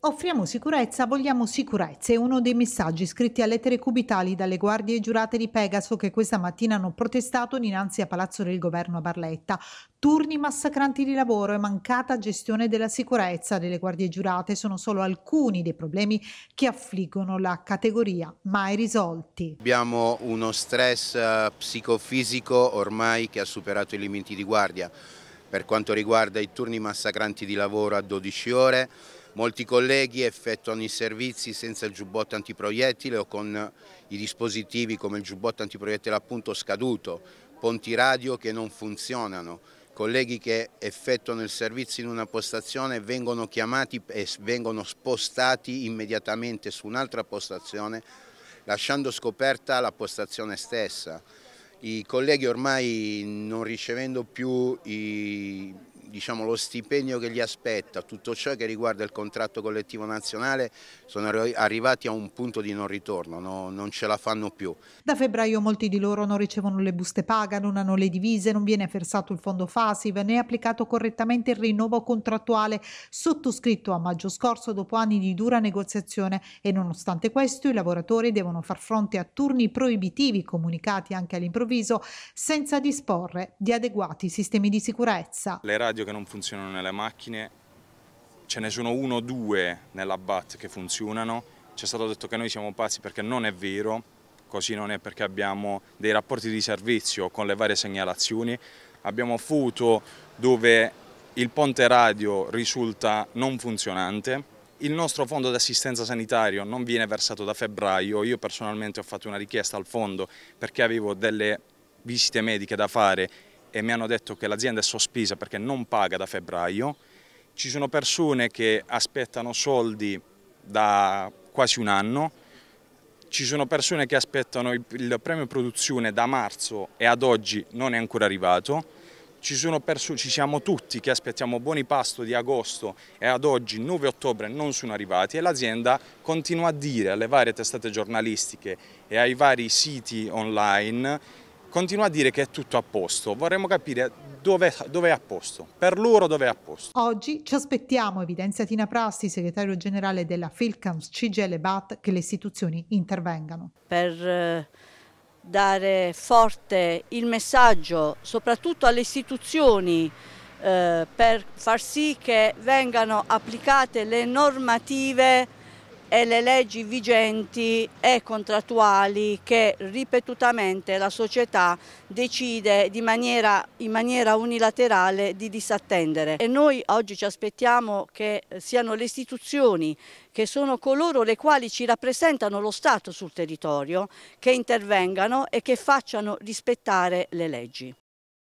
Offriamo sicurezza, vogliamo sicurezza. È uno dei messaggi scritti a lettere cubitali dalle guardie giurate di Pegaso che questa mattina hanno protestato dinanzi a Palazzo del Governo a Barletta. Turni massacranti di lavoro e mancata gestione della sicurezza delle guardie giurate sono solo alcuni dei problemi che affliggono la categoria, mai risolti. Abbiamo uno stress eh, psicofisico ormai che ha superato i limiti di guardia per quanto riguarda i turni massacranti di lavoro a 12 ore Molti colleghi effettuano i servizi senza il giubbotto antiproiettile o con i dispositivi come il giubbotto antiproiettile appunto scaduto, ponti radio che non funzionano, colleghi che effettuano il servizio in una postazione vengono chiamati e vengono spostati immediatamente su un'altra postazione lasciando scoperta la postazione stessa. I colleghi ormai non ricevendo più i diciamo, lo stipendio che gli aspetta, tutto ciò che riguarda il contratto collettivo nazionale, sono arrivati a un punto di non ritorno, no, non ce la fanno più. Da febbraio molti di loro non ricevono le buste paga, non hanno le divise, non viene versato il fondo FASIV, né è applicato correttamente il rinnovo contrattuale sottoscritto a maggio scorso dopo anni di dura negoziazione e nonostante questo i lavoratori devono far fronte a turni proibitivi comunicati anche all'improvviso senza disporre di adeguati sistemi di sicurezza. Le radio radio che non funzionano nelle macchine, ce ne sono uno o due nella BAT che funzionano, ci è stato detto che noi siamo pazzi perché non è vero, così non è perché abbiamo dei rapporti di servizio con le varie segnalazioni, abbiamo foto dove il ponte radio risulta non funzionante, il nostro fondo di assistenza sanitario non viene versato da febbraio, io personalmente ho fatto una richiesta al fondo perché avevo delle visite mediche da fare e mi hanno detto che l'azienda è sospesa perché non paga da febbraio, ci sono persone che aspettano soldi da quasi un anno, ci sono persone che aspettano il, premio produzione da marzo e ad oggi non è ancora arrivato, ci, ci siamo tutti che aspettiamo buoni pasto di agosto e ad oggi 9 ottobre non sono arrivati e l'azienda continua a dire alle varie testate giornalistiche e ai vari siti online continua a dire che è tutto a posto, vorremmo capire dove, dove, è a posto, per loro dove è a posto. Oggi ci aspettiamo, evidenzia Tina Prassi, segretario generale della Filcams CGL BAT, che le istituzioni intervengano. Per eh, dare forte il messaggio, soprattutto alle istituzioni, eh, per far sì che vengano applicate le normative e le leggi vigenti e contrattuali che ripetutamente la società decide maniera, in maniera unilaterale di disattendere. E noi oggi ci aspettiamo che siano le istituzioni che sono coloro le quali ci rappresentano lo Stato sul territorio, che intervengano e che facciano rispettare le leggi.